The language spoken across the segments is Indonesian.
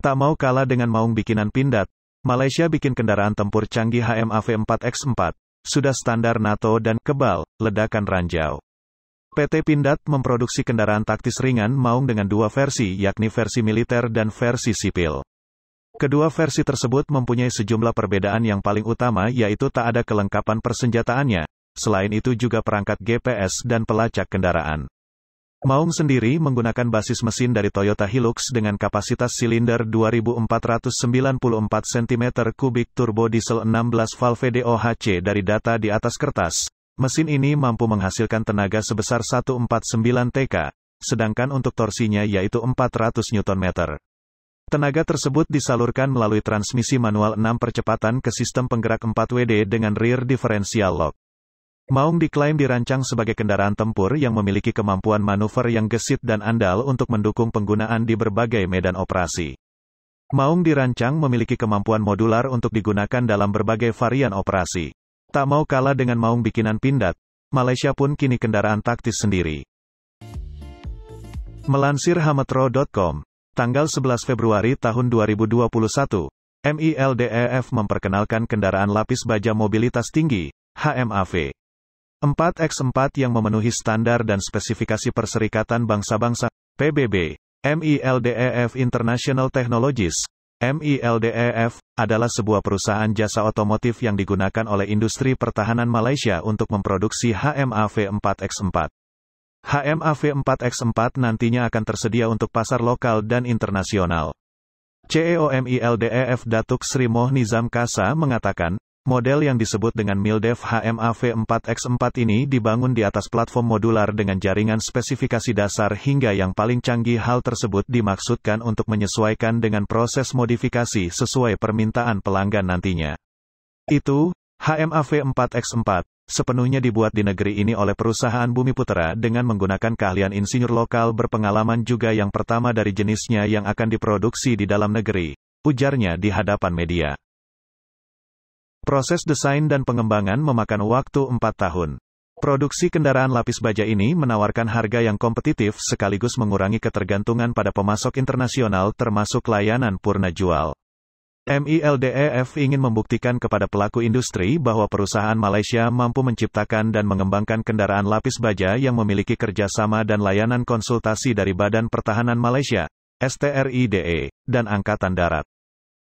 Tak mau kalah dengan maung bikinan Pindad, Malaysia bikin kendaraan tempur canggih HMAV-4X4, sudah standar NATO dan kebal, ledakan ranjau. PT Pindad memproduksi kendaraan taktis ringan maung dengan dua versi yakni versi militer dan versi sipil. Kedua versi tersebut mempunyai sejumlah perbedaan yang paling utama yaitu tak ada kelengkapan persenjataannya, selain itu juga perangkat GPS dan pelacak kendaraan. Maung sendiri menggunakan basis mesin dari Toyota Hilux dengan kapasitas silinder 2494 cm3 turbo diesel 16 valve DOHC dari data di atas kertas. Mesin ini mampu menghasilkan tenaga sebesar 149 TK, sedangkan untuk torsinya yaitu 400 Nm. Tenaga tersebut disalurkan melalui transmisi manual 6 percepatan ke sistem penggerak 4WD dengan rear differential lock. Maung diklaim dirancang sebagai kendaraan tempur yang memiliki kemampuan manuver yang gesit dan andal untuk mendukung penggunaan di berbagai medan operasi. Maung dirancang memiliki kemampuan modular untuk digunakan dalam berbagai varian operasi. Tak mau kalah dengan Maung bikinan Pindad, Malaysia pun kini kendaraan taktis sendiri. Melansir hametro.com, tanggal 11 Februari tahun 2021, MILDEF memperkenalkan kendaraan lapis baja mobilitas tinggi, HMAV. 4X4 yang memenuhi standar dan spesifikasi Perserikatan Bangsa-Bangsa, PBB, MILDEF International Technologies, MILDEF, adalah sebuah perusahaan jasa otomotif yang digunakan oleh industri pertahanan Malaysia untuk memproduksi HMAV 4X4. HMAV 4X4 nantinya akan tersedia untuk pasar lokal dan internasional. CEO MILDEF Datuk Sri Moh Nizam Kasa mengatakan, Model yang disebut dengan Mildev HMAV4X4 ini dibangun di atas platform modular dengan jaringan spesifikasi dasar hingga yang paling canggih hal tersebut dimaksudkan untuk menyesuaikan dengan proses modifikasi sesuai permintaan pelanggan nantinya. Itu, HMAV4X4, sepenuhnya dibuat di negeri ini oleh perusahaan Bumi Putera dengan menggunakan keahlian insinyur lokal berpengalaman juga yang pertama dari jenisnya yang akan diproduksi di dalam negeri, ujarnya di hadapan media. Proses desain dan pengembangan memakan waktu 4 tahun. Produksi kendaraan lapis baja ini menawarkan harga yang kompetitif sekaligus mengurangi ketergantungan pada pemasok internasional termasuk layanan purna jual. MILDEF ingin membuktikan kepada pelaku industri bahwa perusahaan Malaysia mampu menciptakan dan mengembangkan kendaraan lapis baja yang memiliki kerjasama dan layanan konsultasi dari Badan Pertahanan Malaysia, STRIDE, dan Angkatan Darat.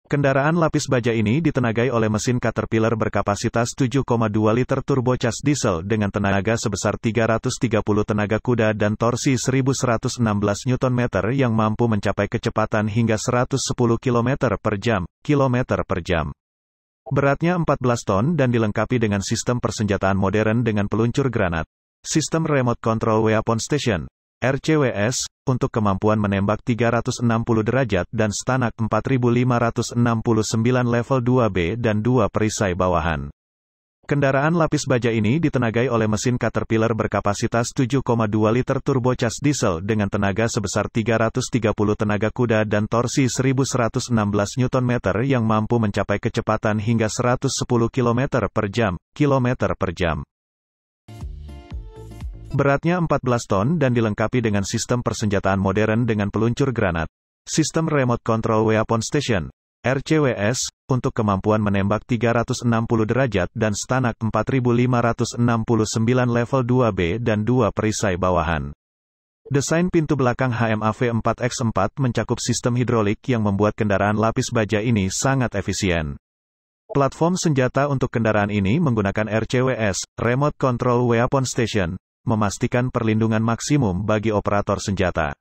Kendaraan lapis baja ini ditenagai oleh mesin Caterpillar berkapasitas 7,2 liter turbocharged diesel dengan tenaga sebesar 330 tenaga kuda dan torsi 1116 Nm yang mampu mencapai kecepatan hingga 110 km per jam, kilometer per jam. Beratnya 14 ton dan dilengkapi dengan sistem persenjataan modern dengan peluncur granat. Sistem remote control weapon station, RCWS, untuk kemampuan menembak 360 derajat dan Stanak 4569 level 2B dan 2 perisai bawahan. Kendaraan lapis baja ini ditenagai oleh mesin Caterpillar berkapasitas 7,2 liter turbocharged diesel dengan tenaga sebesar 330 tenaga kuda dan torsi 1116 Nm yang mampu mencapai kecepatan hingga 110 km per jam, km per jam. Beratnya 14 ton dan dilengkapi dengan sistem persenjataan modern dengan peluncur granat. Sistem Remote Control Weapon Station, RCWS, untuk kemampuan menembak 360 derajat dan stanak 4569 level 2B dan 2 perisai bawahan. Desain pintu belakang HMAV 4X4 mencakup sistem hidrolik yang membuat kendaraan lapis baja ini sangat efisien. Platform senjata untuk kendaraan ini menggunakan RCWS, Remote Control Weapon Station, memastikan perlindungan maksimum bagi operator senjata.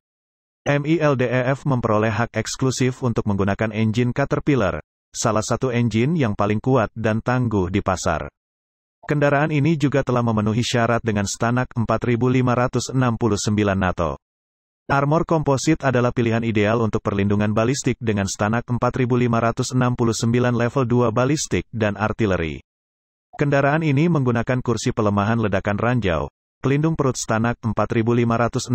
MILDEF memperoleh hak eksklusif untuk menggunakan engine Caterpillar, salah satu engine yang paling kuat dan tangguh di pasar. Kendaraan ini juga telah memenuhi syarat dengan Stanak 4569 NATO. Armor komposit adalah pilihan ideal untuk perlindungan balistik dengan Stanak 4569 level 2 balistik dan artileri. Kendaraan ini menggunakan kursi pelemahan ledakan ranjau, pelindung perut stanak 4569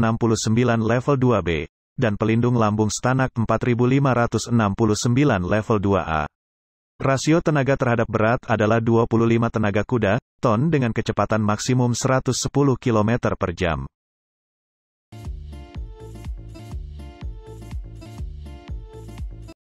level 2B, dan pelindung lambung stanak 4569 level 2A. Rasio tenaga terhadap berat adalah 25 tenaga kuda, ton dengan kecepatan maksimum 110 km per jam.